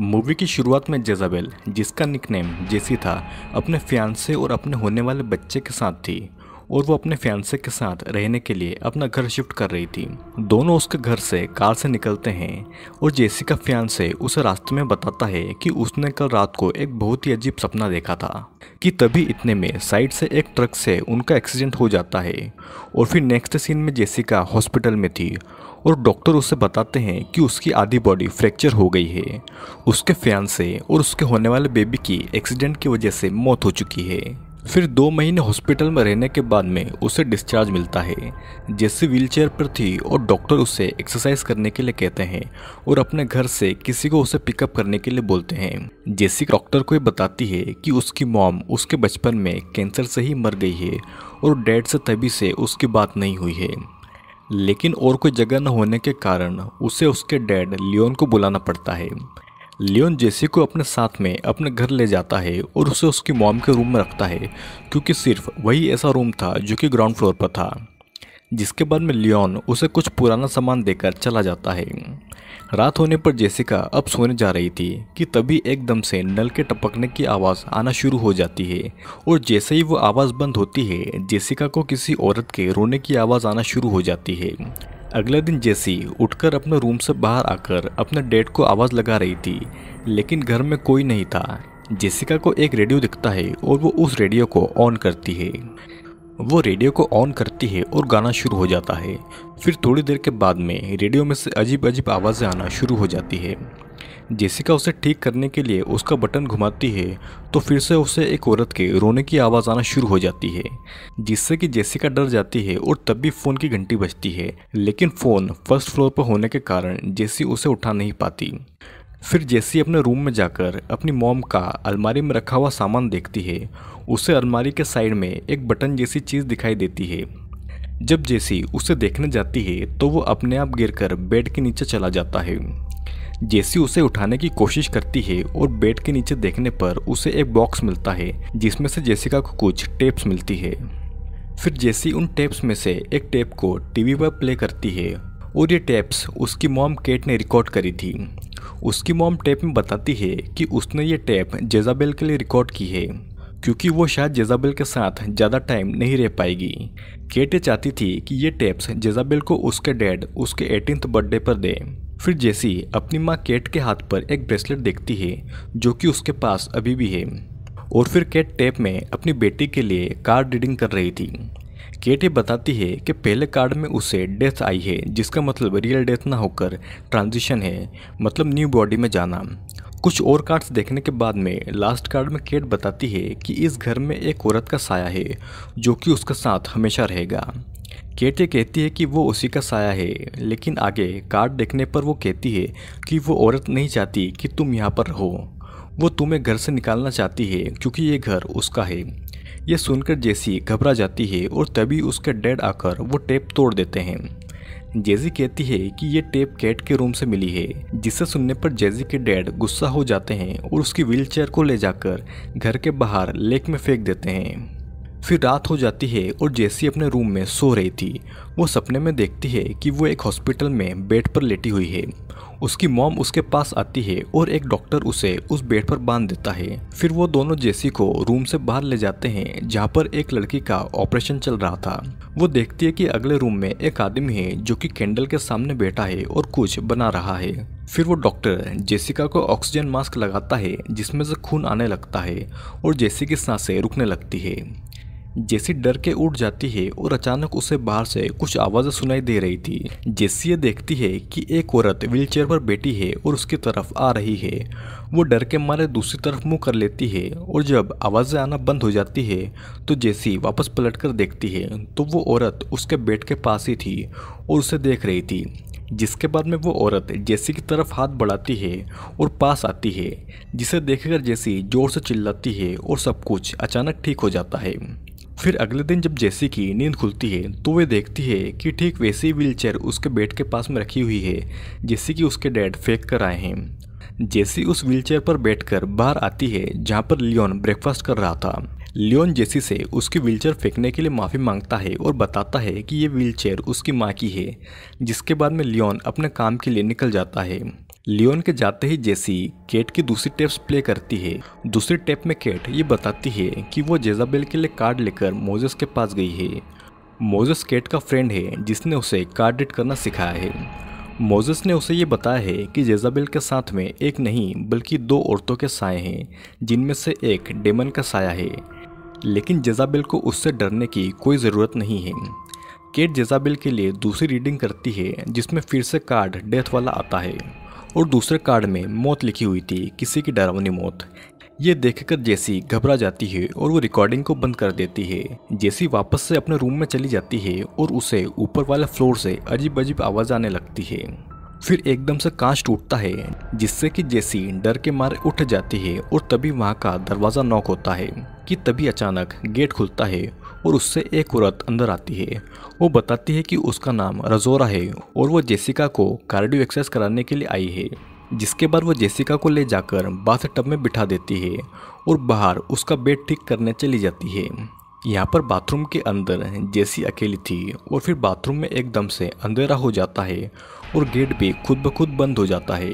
movie की शुरुआत में जेजाबेल जिसका निकनेम जेसी था अपने फ्यांसे और अपने होने वाले बच्चे के साथ थी और वो अपने फैंसे के साथ रहने के लिए अपना घर शिफ्ट कर रही थी दोनों उसके घर से कार से निकलते हैं और जेसी का फैंसे उसे रास्ते में बताता है कि उसने कल रात को एक बहुत ही अजीब सपना देखा था कि तभी इतने में साइड से एक ट्रक से उनका एक्सीडेंट हो जाता है और फिर नेक्स्ट सीन में जेसिका हॉस्पिटल में थी और डॉक्टर उसे बताते हैं कि उसकी आधी बॉडी फ्रैक्चर हो गई है उसके फैन से और उसके होने वाले बेबी की एक्सीडेंट की वजह से मौत हो चुकी है फिर दो महीने हॉस्पिटल में रहने के बाद में उसे डिस्चार्ज मिलता है जैसे व्हीलचेयर पर थी और डॉक्टर उसे एक्सरसाइज करने के लिए कहते हैं और अपने घर से किसी को उसे पिकअप करने के लिए बोलते हैं जैसे डॉक्टर को ये बताती है कि उसकी मॉम उसके बचपन में कैंसर से ही मर गई है और डैड से तभी से उसकी बात नहीं हुई है लेकिन और कोई जगह न होने के कारण उसे उसके डैड लियोन को बुलाना पड़ता है लियोन जेसी को अपने साथ में अपने घर ले जाता है और उसे उसकी मॉम के रूम में रखता है क्योंकि सिर्फ वही ऐसा रूम था जो कि ग्राउंड फ्लोर पर था जिसके बाद में लियोन उसे कुछ पुराना सामान देकर चला जाता है रात होने पर जेसिका अब सोने जा रही थी कि तभी एकदम से नल के टपकने की आवाज़ आना शुरू हो जाती है और जैसे ही वो आवाज़ बंद होती है जेसिका को किसी औरत के रोने की आवाज़ आना शुरू हो जाती है अगले दिन जेसी उठकर अपने रूम से बाहर आकर अपने डेड को आवाज़ लगा रही थी लेकिन घर में कोई नहीं था जेसिका को एक रेडियो दिखता है और वो उस रेडियो को ऑन करती है वो रेडियो को ऑन करती है और गाना शुरू हो जाता है फिर थोड़ी देर के बाद में रेडियो में से अजीब अजीब आवाज़ें आना शुरू हो जाती है जेसिका उसे ठीक करने के लिए उसका बटन घुमाती है तो फिर से उसे एक औरत के रोने की आवाज़ आना शुरू हो जाती है जिससे कि जेसिका डर जाती है और तब भी फ़ोन की घंटी बजती है लेकिन फ़ोन फर्स्ट फ्लोर पर होने के कारण जेसी उसे उठा नहीं पाती फिर जेसी अपने रूम में जाकर अपनी मॉम का अलमारी में रखा हुआ सामान देखती है उसे अलमारी के साइड में एक बटन जैसी चीज़ दिखाई देती है जब जेसी उसे देखने जाती है तो वो अपने आप गिरकर बेड के नीचे चला जाता है जेसी उसे उठाने की कोशिश करती है और बेड के नीचे देखने पर उसे एक बॉक्स मिलता है जिसमें से जेसिका को कुछ टेप्स मिलती है फिर जेसी उन टेप्स में से एक टेप को टीवी पर प्ले करती है और ये टेप्स उसकी मॉम केट ने रिकॉर्ड करी थी उसकी मॉम टेप में बताती है कि उसने ये टेप जेजाबेल के लिए रिकॉर्ड की है क्योंकि वो शायद जेजाबेल के साथ ज़्यादा टाइम नहीं रह पाएगी केट ये चाहती थी कि ये टेप्स जेजाबेल को उसके डैड उसके एटीनथ बर्थडे पर दें फिर जेसी अपनी माँ केट के हाथ पर एक ब्रेसलेट देखती है जो कि उसके पास अभी भी है और फिर केट टेप में अपनी बेटी के लिए कार्ड रीडिंग कर रही थी केट ये बताती है कि पहले कार्ड में उसे डेथ आई है जिसका मतलब रियल डेथ ना होकर ट्रांजिशन है मतलब न्यू बॉडी में जाना कुछ और कार्ड्स देखने के बाद में लास्ट कार्ड में केट बताती है कि इस घर में एक औरत का साया है जो कि उसके साथ हमेशा रहेगा केटे कहती है कि वो उसी का साया है लेकिन आगे कार्ड देखने पर वो कहती है कि वो औरत नहीं चाहती कि तुम यहाँ पर रहो वो तुम्हें घर से निकालना चाहती है क्योंकि ये घर उसका है ये सुनकर जेसी घबरा जाती है और तभी उसके डैड आकर वो टेप तोड़ देते हैं जेजी कहती है कि ये टेप कैट के रूम से मिली है जिसे सुनने पर जेजी के डैड गुस्सा हो जाते हैं और उसकी व्हीलचेयर को ले जाकर घर के बाहर लेक में फेंक देते हैं फिर रात हो जाती है और जेसी अपने रूम में सो रही थी वो सपने में देखती है कि वो एक हॉस्पिटल में बेड पर लेटी हुई है उसकी मॉम उसके पास आती है और एक डॉक्टर उसे उस बेड पर बांध देता है फिर वो दोनों जेसी को रूम से बाहर ले जाते हैं जहाँ पर एक लड़की का ऑपरेशन चल रहा था वो देखती है कि अगले रूम में एक आदमी है जो कि कैंडल के सामने बैठा है और कुछ बना रहा है फिर वो डॉक्टर जेसिका को ऑक्सीजन मास्क लगाता है जिसमें से खून आने लगता है और जेसी की सांसें रुकने लगती है जेसी डर के उठ जाती है और अचानक उसे बाहर से कुछ आवाज़ें सुनाई दे रही थी जेसी ये देखती है कि एक औरत व्हीलचेयर पर बैठी है और उसकी तरफ आ रही है वो डर के मारे दूसरी तरफ मुंह कर लेती है और जब आवाज़ें आना बंद हो जाती है तो जेसी वापस पलट कर देखती है तो वो औरत उसके बेड के पास ही थी और उसे देख रही थी जिसके बाद में वो औरत जेसी की तरफ हाथ बढ़ाती है और पास आती है जिसे देखकर जेसी ज़ोर से चिल्लाती है और सब कुछ अचानक ठीक हो जाता है फिर अगले दिन जब जेसी की नींद खुलती है तो वे देखती है कि ठीक वैसी व्हील चेयर उसके बेड के पास में रखी हुई है जैसे कि उसके डैड फेंक कर आए हैं जेसी उस व्हील चेयर पर कर बाहर आती है जहाँ पर लियोन ब्रेकफास्ट कर रहा था लियोन जेसी से उसकी चेयर फेंकने के लिए माफ़ी मांगता है और बताता है कि ये चेयर उसकी माँ की है जिसके बाद में लियोन अपने काम के लिए निकल जाता है लियोन के जाते ही जेसी केट की दूसरी टेप्स प्ले करती है दूसरी टेप में केट ये बताती है कि वो जेजाबेल के लिए कार्ड लेकर मोजस के पास गई है मोजस केट का फ्रेंड है जिसने उसे कार्ड रीड करना सिखाया है मोजस ने उसे ये बताया है कि जेजाबेल के साथ में एक नहीं बल्कि दो औरतों के साए हैं जिनमें से एक डेमन का साया है लेकिन जेजाबेल को उससे डरने की कोई ज़रूरत नहीं है केट जेजाबेल के लिए दूसरी रीडिंग करती है जिसमें फिर से कार्ड डेथ वाला आता है और दूसरे कार्ड में मौत लिखी हुई थी किसी की डरावनी मौत ये देखकर जेसी घबरा जाती है और वो रिकॉर्डिंग को बंद कर देती है जेसी वापस से अपने रूम में चली जाती है और उसे ऊपर वाले फ्लोर से अजीब अजीब आवाज़ आने लगती है फिर एकदम से कांच टूटता है जिससे कि जेसी डर के मारे उठ जाती है और तभी वहाँ का दरवाज़ा नॉक होता है कि तभी अचानक गेट खुलता है और उससे एक औरत अंदर आती है वो बताती है कि उसका नाम रजोरा है और वो जेसिका को कार्डियो एक्सरसाइज कराने के लिए आई है जिसके बाद वो जेसिका को ले जाकर बाथ टब में बिठा देती है और बाहर उसका बेड ठीक करने चली जाती है यहाँ पर बाथरूम के अंदर जेसी अकेली थी और फिर बाथरूम में एकदम से अंधेरा हो जाता है और गेट भी खुद ब खुद बंद हो जाता है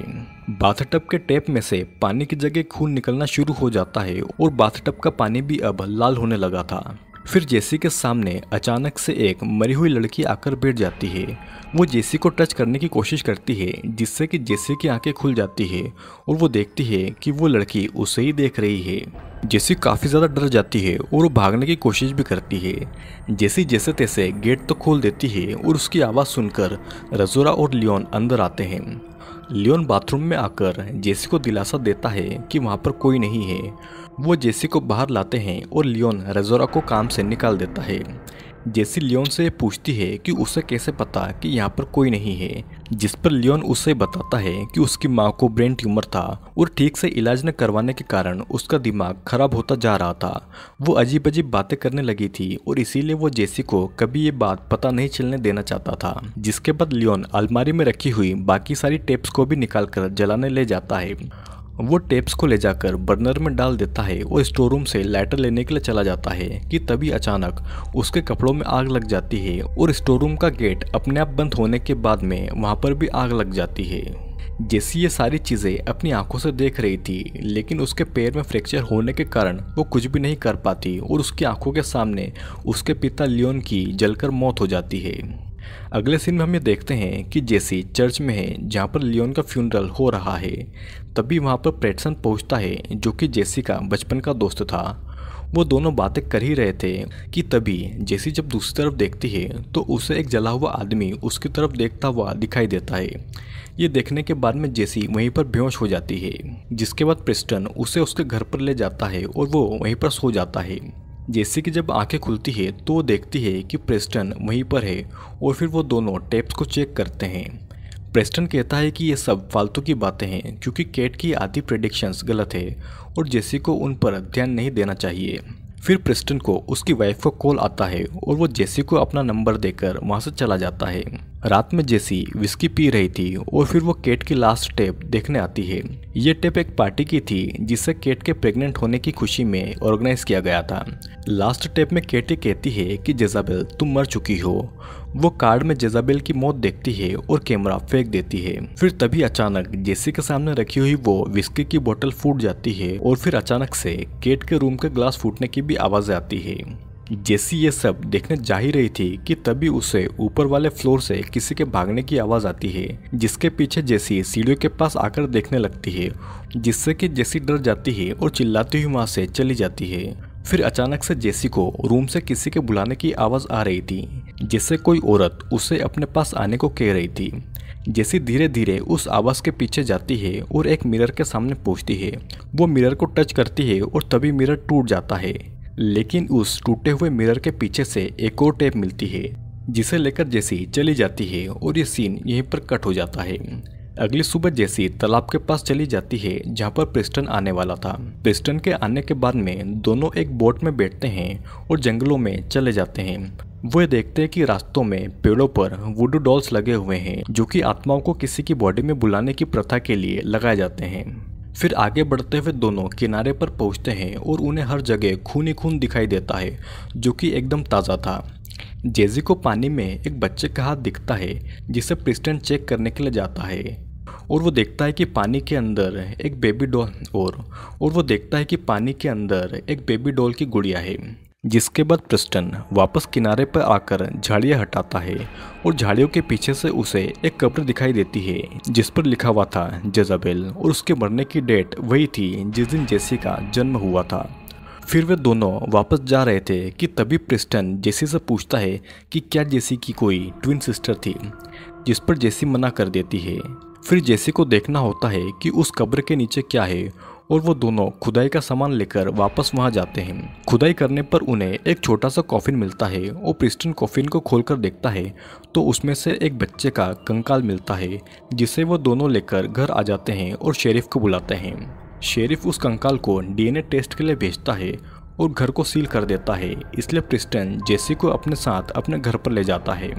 बाथटब के टैप में से पानी की जगह खून निकलना शुरू हो जाता है और बाथटब का पानी भी अब लाल होने लगा था फिर जेसी के सामने अचानक से एक मरी हुई लड़की आकर बैठ जाती है वो जेसी को टच करने की कोशिश करती है जिससे कि जेसी की आंखें खुल जाती है और वो देखती है कि वो लड़की उसे ही देख रही है जेसी काफ़ी ज़्यादा डर जाती है और वो भागने की कोशिश भी करती है जेसी जैसे तैसे गेट तो खोल देती है और उसकी आवाज़ सुनकर रजोरा और लियोन अंदर आते हैं लियोन बाथरूम में आकर जेसी को दिलासा देता है कि वहाँ पर कोई नहीं है वो जेसी को बाहर लाते हैं और लियोन रेजोरा को काम से निकाल देता है जेसी लियोन से पूछती है कि उसे कैसे पता कि यहाँ पर कोई नहीं है जिस पर लियोन उसे बताता है कि उसकी माँ को ब्रेन ट्यूमर था और ठीक से इलाज न करवाने के कारण उसका दिमाग खराब होता जा रहा था वो अजीब अजीब बातें करने लगी थी और इसीलिए वो जेसी को कभी ये बात पता नहीं चलने देना चाहता था जिसके बाद लियोन अलमारी में रखी हुई बाकी सारी टेप्स को भी निकाल कर जलाने ले जाता है वो टेप्स को ले जाकर बर्नर में डाल देता है और स्टोर रूम से लाइटर लेने के लिए चला जाता है कि तभी अचानक उसके कपड़ों में आग लग जाती है और स्टोर रूम का गेट अपने आप बंद होने के बाद में वहाँ पर भी आग लग जाती है जेसी ये सारी चीज़ें अपनी आंखों से देख रही थी लेकिन उसके पैर में फ्रैक्चर होने के कारण वो कुछ भी नहीं कर पाती और उसकी आंखों के सामने उसके पिता लियोन की जलकर मौत हो जाती है अगले सीन में हम ये देखते हैं कि जेसी चर्च में है जहाँ पर लियोन का फ्यूनरल हो रहा है तभी वहाँ पर प्रेटसन पहुँचता है जो कि जेसी का बचपन का दोस्त था वो दोनों बातें कर ही रहे थे कि तभी जेसी जब दूसरी तरफ देखती है तो उसे एक जला हुआ आदमी उसकी तरफ देखता हुआ दिखाई देता है ये देखने के बाद में जेसी वहीं पर बेहोश हो जाती है जिसके बाद प्रिस्टन उसे उसके घर पर ले जाता है और वो वहीं पर सो जाता है जैसे कि जब आंखें खुलती है तो देखती है कि प्रेस्टन वहीं पर है और फिर वो दोनों टेप्स को चेक करते हैं प्रेस्टन कहता है कि ये सब फालतू की बातें हैं क्योंकि कैट की आधी प्रेडिक्शंस गलत है और जेसी को उन पर ध्यान नहीं देना चाहिए फिर प्रेस्टन को उसकी वाइफ को कॉल आता है और वो जेसी को अपना नंबर देकर वहाँ से चला जाता है रात में जेसी विस्की पी रही थी और फिर वो केट की लास्ट टेप देखने आती है ये टेप एक पार्टी की थी जिसे केट के प्रेग्नेंट होने की खुशी में ऑर्गेनाइज किया गया था लास्ट टेप में केटी कहती है कि जेजाबेल तुम मर चुकी हो वो कार्ड में जेजाबेल की मौत देखती है और कैमरा फेंक देती है फिर तभी अचानक जेसी के सामने रखी हुई वो विस्की की बोतल फूट जाती है और फिर अचानक से केट के रूम का ग्लास फूटने की भी आवाज आती है जेसी ये सब देखने जा ही रही थी कि तभी उसे ऊपर वाले फ्लोर से किसी के भागने की आवाज़ आती है जिसके पीछे जेसी सीढ़ियों के पास आकर देखने लगती है जिससे कि जेसी डर जाती है और चिल्लाती हुई वहां से चली जाती है फिर अचानक से जेसी को रूम से किसी के बुलाने की आवाज़ आ रही थी जैसे कोई औरत उसे अपने पास आने को कह रही थी जैसी धीरे धीरे उस आवाज़ के पीछे जाती है और एक मिरर के सामने पहुंचती है वो मिरर को टच करती है और तभी मिरर टूट जाता है लेकिन उस टूटे हुए मिरर के पीछे से एक और टेप मिलती है जिसे लेकर जैसी चली जाती है और ये सीन यहीं पर कट हो जाता है अगली सुबह जैसी तालाब के पास चली जाती है जहाँ पर प्रिस्टन आने वाला था प्रिस्टन के आने के बाद में दोनों एक बोट में बैठते हैं और जंगलों में चले जाते हैं वे देखते हैं कि रास्तों में पेड़ों पर वुडू डॉल्स लगे हुए हैं जो कि आत्माओं को किसी की बॉडी में बुलाने की प्रथा के लिए लगाए जाते हैं फिर आगे बढ़ते हुए दोनों किनारे पर पहुंचते हैं और उन्हें हर जगह खून ही खून दिखाई देता है जो कि एकदम ताज़ा था जेजी को पानी में एक बच्चे का हाथ दिखता है जिसे प्रिस्टन चेक करने के लिए जाता है और वो देखता है कि पानी के अंदर एक बेबी डॉल और और वो देखता है कि पानी के अंदर एक बेबी डॉल की गुड़िया है जिसके बाद प्रिस्टन वापस किनारे पर आकर झाड़ियाँ हटाता है और झाड़ियों के पीछे से उसे एक कब्र दिखाई देती है जिस पर लिखा हुआ था जेजाबेल और उसके मरने की डेट वही थी जिस दिन जेसी का जन्म हुआ था फिर वे दोनों वापस जा रहे थे कि तभी प्रिस्टन जेसी से पूछता है कि क्या जेसी की कोई ट्विन सिस्टर थी जिस पर जेसी मना कर देती है फिर जेसी को देखना होता है कि उस कब्र के नीचे क्या है और वो दोनों खुदाई का सामान लेकर वापस वहाँ जाते हैं खुदाई करने पर उन्हें एक छोटा सा कॉफिन मिलता है और प्रिस्टन कॉफिन को खोलकर देखता है तो उसमें से एक बच्चे का कंकाल मिलता है जिसे वो दोनों लेकर घर आ जाते हैं और शेरिफ को बुलाते हैं शेरिफ उस कंकाल को डीएनए टेस्ट के लिए भेजता है और घर को सील कर देता है इसलिए प्रिस्टन जेसी को अपने साथ अपने घर पर ले जाता है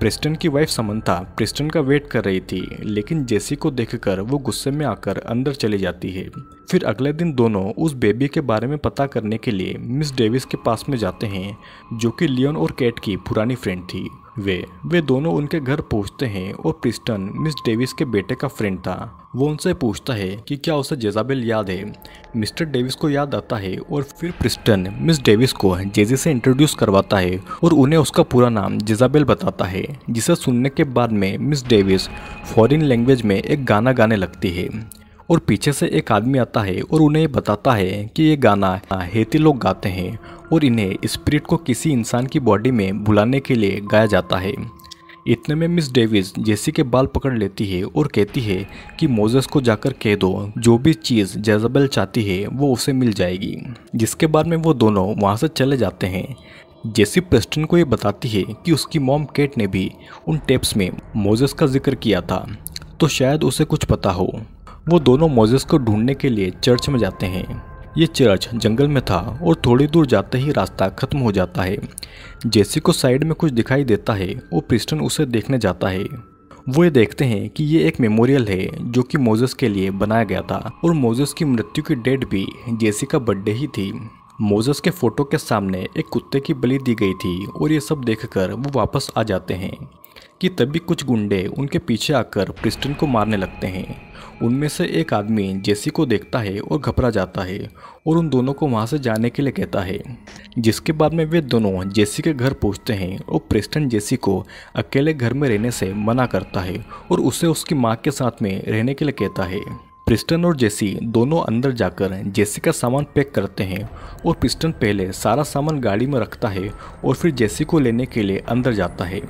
प्रिस्टन की वाइफ समंथा प्रिस्टन का वेट कर रही थी लेकिन जेसी को देखकर वो गुस्से में आकर अंदर चली जाती है फिर अगले दिन दोनों उस बेबी के बारे में पता करने के लिए मिस डेविस के पास में जाते हैं जो कि लियोन और कैट की पुरानी फ्रेंड थी वे वे दोनों उनके घर पहुंचते हैं और प्रिस्टन मिस डेविस के बेटे का फ्रेंड था वो उनसे पूछता है कि क्या उसे जेजाबेल याद है मिस्टर डेविस को याद आता है और फिर प्रिस्टन मिस डेविस को जेजी से इंट्रोड्यूस करवाता है और उन्हें उसका पूरा नाम जेजाबेल बताता है जिसे सुनने के बाद में मिस डेविस फॉरेन लैंग्वेज में एक गाना गाने लगती है और पीछे से एक आदमी आता है और उन्हें बताता है कि ये गाना हेती लोग गाते हैं और इन्हें स्पिरिट को किसी इंसान की बॉडी में भुलाने के लिए गाया जाता है इतने में मिस डेविस जेसी के बाल पकड़ लेती है और कहती है कि मोजेस को जाकर कह दो जो भी चीज़ जेजबेल चाहती है वो उसे मिल जाएगी जिसके बाद में वो दोनों वहाँ से चले जाते हैं जेसी प्रेस्टन को ये बताती है कि उसकी मॉम केट ने भी उन टेप्स में मोजेस का जिक्र किया था तो शायद उसे कुछ पता हो वो दोनों मोजेस को ढूंढने के लिए चर्च में जाते हैं ये चर्च जंगल में था और थोड़ी दूर जाते ही रास्ता खत्म हो जाता है जेसी को साइड में कुछ दिखाई देता है और प्रिस्टन उसे देखने जाता है वो ये देखते हैं कि ये एक मेमोरियल है जो कि मोजेस के लिए बनाया गया था और मोजेस की मृत्यु की डेट भी जेसी का बर्थडे ही थी मोजेस के फोटो के सामने एक कुत्ते की बलि दी गई थी और ये सब देखकर वो वापस आ जाते हैं कि तभी कुछ गुंडे उनके पीछे आकर प्रिस्टन को मारने लगते हैं उनमें से एक आदमी जेसी को देखता है और घबरा जाता है और उन दोनों को वहाँ से जाने के लिए कहता है जिसके बाद में वे दोनों जेसी के घर पहुँचते हैं और प्रिस्टन जेसी को अकेले घर में रहने से मना करता है और उसे उसकी माँ के साथ में रहने के लिए कहता है प्रिस्टन और जेसी दोनों अंदर जाकर जेसी का सामान पैक करते हैं और प्रिस्टन पहले सारा सामान गाड़ी में रखता है और फिर जेसी को लेने के लिए अंदर जाता है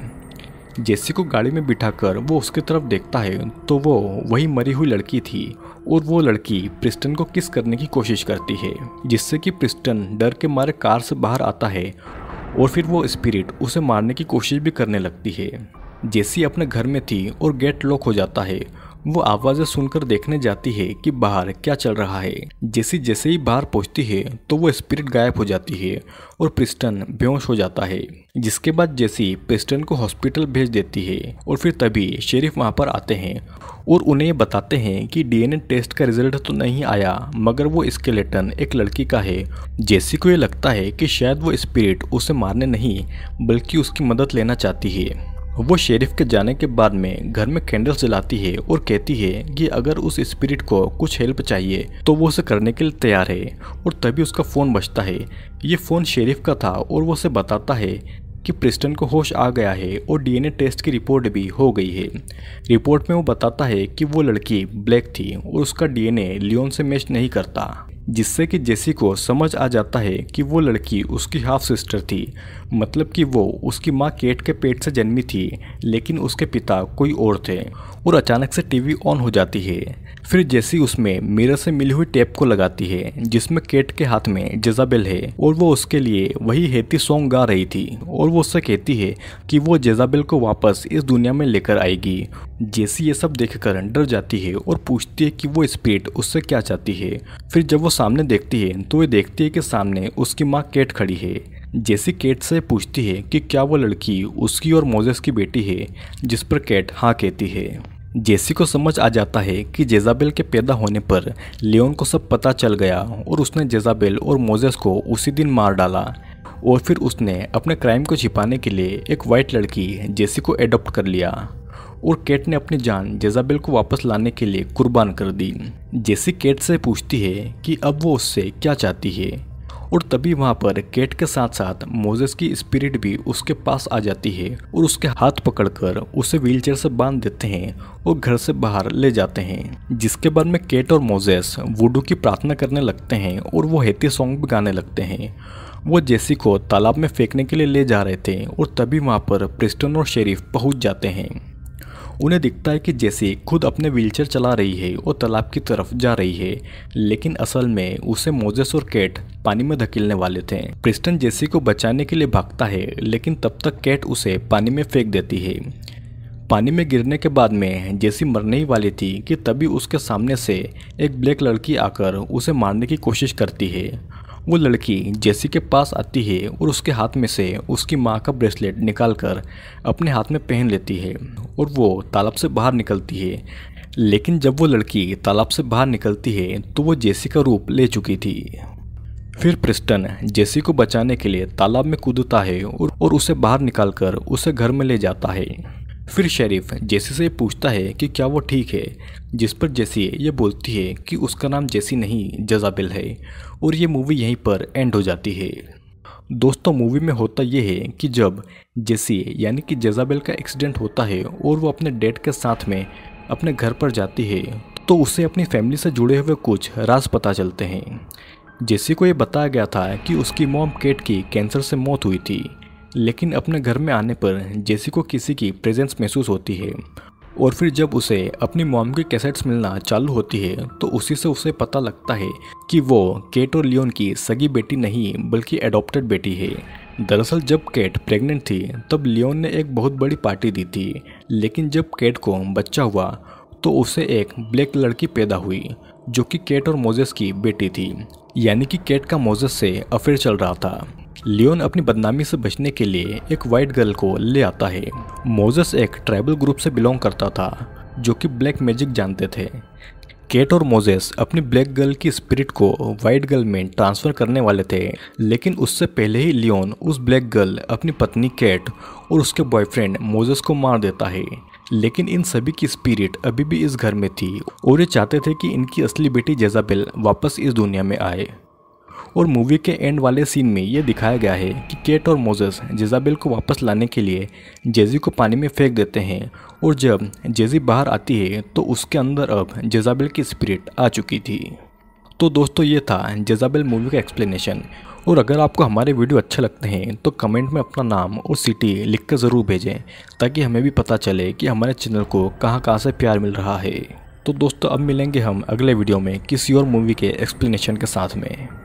जेसी को गाड़ी में बिठाकर वो उसकी तरफ देखता है तो वो वही मरी हुई लड़की थी और वो लड़की प्रिस्टन को किस करने की कोशिश करती है जिससे कि प्रिस्टन डर के मारे कार से बाहर आता है और फिर वो स्पिरिट उसे मारने की कोशिश भी करने लगती है जेसी अपने घर में थी और गेट लॉक हो जाता है वो आवाज़ें सुनकर देखने जाती है कि बाहर क्या चल रहा है जैसे जैसे ही बाहर पहुंचती है तो वो स्पिरिट गायब हो जाती है और प्रिस्टन बेहोश हो जाता है जिसके बाद जेसी प्रिस्टन को हॉस्पिटल भेज देती है और फिर तभी शेरिफ वहाँ पर आते हैं और उन्हें ये बताते हैं कि डीएनए टेस्ट का रिजल्ट तो नहीं आया मगर वो स्केलेटन एक लड़की का है जेसी को ये लगता है कि शायद वो स्पिरिट उसे मारने नहीं बल्कि उसकी मदद लेना चाहती है वो शेरिफ के जाने के बाद में घर में कैंडल्स जलाती है और कहती है कि अगर उस स्पिरिट को कुछ हेल्प चाहिए तो वो उसे करने के लिए तैयार है और तभी उसका फ़ोन बजता है ये फ़ोन शेरिफ का था और वो उसे बताता है कि प्रिस्टन को होश आ गया है और डीएनए टेस्ट की रिपोर्ट भी हो गई है रिपोर्ट में वो बताता है कि वो लड़की ब्लैक थी और उसका डीएनए लियोन से मैच नहीं करता जिससे कि जेसी को समझ आ जाता है कि वो लड़की उसकी हाफ सिस्टर थी मतलब कि वो उसकी माँ केट के पेट से जन्मी थी लेकिन उसके पिता कोई और थे और अचानक से टीवी ऑन हो जाती है फिर जेसी उसमें मिरर से मिली हुई टेप को लगाती है जिसमें केट के हाथ में जेजाबेल है और वो उसके लिए वही हेती सॉन्ग गा रही थी और वो उससे कहती है कि वो जेजाबेल को वापस इस दुनिया में लेकर आएगी जेसी ये सब देखकर डर जाती है और पूछती है कि वो स्पिरिट उससे क्या चाहती है फिर जब वो सामने देखती है तो वे देखती है कि सामने उसकी माँ केट खड़ी है जेसी केट से पूछती है कि क्या वो लड़की उसकी और मोजेस की बेटी है जिस पर केट हाँ कहती है जेसी को समझ आ जाता है कि जेजाबेल के पैदा होने पर लियोन को सब पता चल गया और उसने जेजाबेल और मोजेस को उसी दिन मार डाला और फिर उसने अपने क्राइम को छिपाने के लिए एक वाइट लड़की जेसी को एडॉप्ट कर लिया और केट ने अपनी जान जेजाबेल को वापस लाने के लिए कुर्बान कर दी जेसी केट से पूछती है कि अब वो उससे क्या चाहती है और तभी वहाँ पर केट के साथ साथ मोजेस की स्पिरिट भी उसके पास आ जाती है और उसके हाथ पकड़कर उसे व्हीलचेयर से बांध देते हैं और घर से बाहर ले जाते हैं जिसके बाद में केट और मोजेस वुडू की प्रार्थना करने लगते हैं और वो हेती सॉन्ग भी गाने लगते हैं वो जेसी को तालाब में फेंकने के लिए ले जा रहे थे और तभी वहाँ पर प्रिस्टन और शेरीफ पहुँच जाते हैं उन्हें दिखता है कि जैसे खुद अपने व्हीलचेयर चला रही है और तालाब की तरफ जा रही है लेकिन असल में उसे मोजेस और कैट पानी में धकेलने वाले थे प्रिस्टन जेसी को बचाने के लिए भागता है लेकिन तब तक कैट उसे पानी में फेंक देती है पानी में गिरने के बाद में जेसी मरने ही वाली थी कि तभी उसके सामने से एक ब्लैक लड़की आकर उसे मारने की कोशिश करती है वो लड़की जेसी के पास आती है और उसके हाथ में से उसकी माँ का ब्रेसलेट निकालकर अपने हाथ में पहन लेती है और वो तालाब से बाहर निकलती है लेकिन जब वो लड़की तालाब से बाहर निकलती है तो वो जेसी का रूप ले चुकी थी फिर प्रिस्टन जेसी को बचाने के लिए तालाब में कूदता है और उसे बाहर निकालकर उसे घर में ले जाता है फिर शरीफ जेसी से पूछता है कि क्या वो ठीक है जिस पर जेसी ये बोलती है कि उसका नाम जेसी नहीं जजाबिल है और ये मूवी यहीं पर एंड हो जाती है दोस्तों मूवी में होता यह है कि जब जेसी यानी कि जजाबिल का एक्सीडेंट होता है और वो अपने डेट के साथ में अपने घर पर जाती है तो उसे अपनी फैमिली से जुड़े हुए कुछ राज पता चलते हैं जेसी को ये बताया गया था कि उसकी मॉम केट की कैंसर से मौत हुई थी लेकिन अपने घर में आने पर जेसी को किसी की प्रेजेंस महसूस होती है और फिर जब उसे अपनी मॉम की कैसेट्स मिलना चालू होती है तो उसी से उसे पता लगता है कि वो केट और लियोन की सगी बेटी नहीं बल्कि एडॉप्टेड बेटी है दरअसल जब केट प्रेग्नेंट थी तब लियोन ने एक बहुत बड़ी पार्टी दी थी लेकिन जब केट को बच्चा हुआ तो उसे एक ब्लैक लड़की पैदा हुई जो कि केट और मोजेस की बेटी थी यानी कि केट का मोजेस से अफेयर चल रहा था लियोन अपनी बदनामी से बचने के लिए एक वाइट गर्ल को ले आता है मोजेस एक ट्राइबल ग्रुप से बिलोंग करता था जो कि ब्लैक मैजिक जानते थे केट और मोजेस अपनी ब्लैक गर्ल की स्पिरिट को वाइट गर्ल में ट्रांसफ़र करने वाले थे लेकिन उससे पहले ही लियोन उस ब्लैक गर्ल अपनी पत्नी केट और उसके बॉयफ्रेंड मोजेस को मार देता है लेकिन इन सभी की स्पिरिट अभी भी इस घर में थी और ये चाहते थे कि इनकी असली बेटी जेजाबेल वापस इस दुनिया में आए और मूवी के एंड वाले सीन में ये दिखाया गया है कि केट और मोजस जेजाबेल को वापस लाने के लिए जेजी को पानी में फेंक देते हैं और जब जेजी बाहर आती है तो उसके अंदर अब जेजाबेल की स्पिरिट आ चुकी थी तो दोस्तों ये था जेजाबेल मूवी का एक्सप्लेनेशन और अगर आपको हमारे वीडियो अच्छे लगते हैं तो कमेंट में अपना नाम और सिटी लिख कर ज़रूर भेजें ताकि हमें भी पता चले कि हमारे चैनल को कहाँ कहाँ से प्यार मिल रहा है तो दोस्तों अब मिलेंगे हम अगले वीडियो में किसी और मूवी के एक्सप्लेनेशन के साथ में